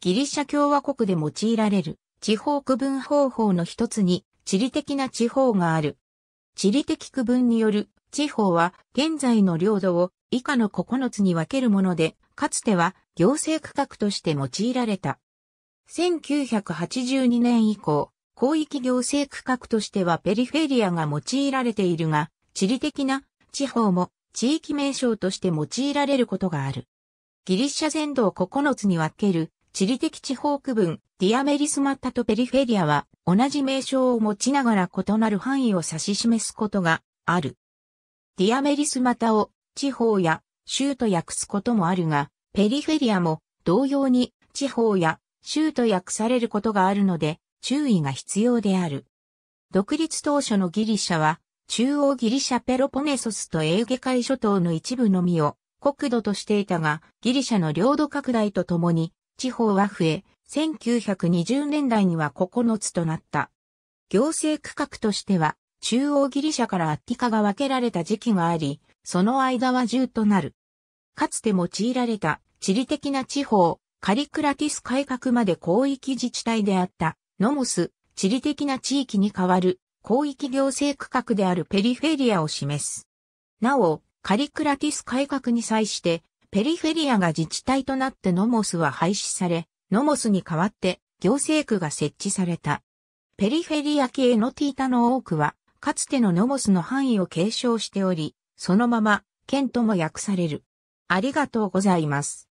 ギリシャ共和国で用いられる地方区分方法の一つに地理的な地方がある。地理的区分による地方は現在の領土を以下の9つに分けるもので、かつては行政区画として用いられた。1982年以降、広域行政区画としてはペリフェリアが用いられているが、地理的な地方も地域名称として用いられることがある。ギリシャ全土を9つに分ける地理的地方区分、ディアメリスマッタとペリフェリアは、同じ名称を持ちながら異なる範囲を指し示すことがある。ディアメリスマタを地方や州と訳すこともあるが、ペリフェリアも同様に地方や州と訳されることがあるので注意が必要である。独立当初のギリシャは中央ギリシャペロポネソスとエーゲ海諸島の一部のみを国土としていたが、ギリシャの領土拡大とともに地方は増え、1920年代には9つとなった。行政区画としては、中央ギリシャからアッティカが分けられた時期があり、その間は10となる。かつて用いられた地理的な地方、カリクラティス改革まで広域自治体であったノモス、地理的な地域に代わる広域行政区画であるペリフェリアを示す。なお、カリクラティス改革に際してペリフェリアが自治体となってノモスは廃止され、ノモスに代わって行政区が設置された。ペリフェリア系のティータの多くは、かつてのノモスの範囲を継承しており、そのまま、県とも訳される。ありがとうございます。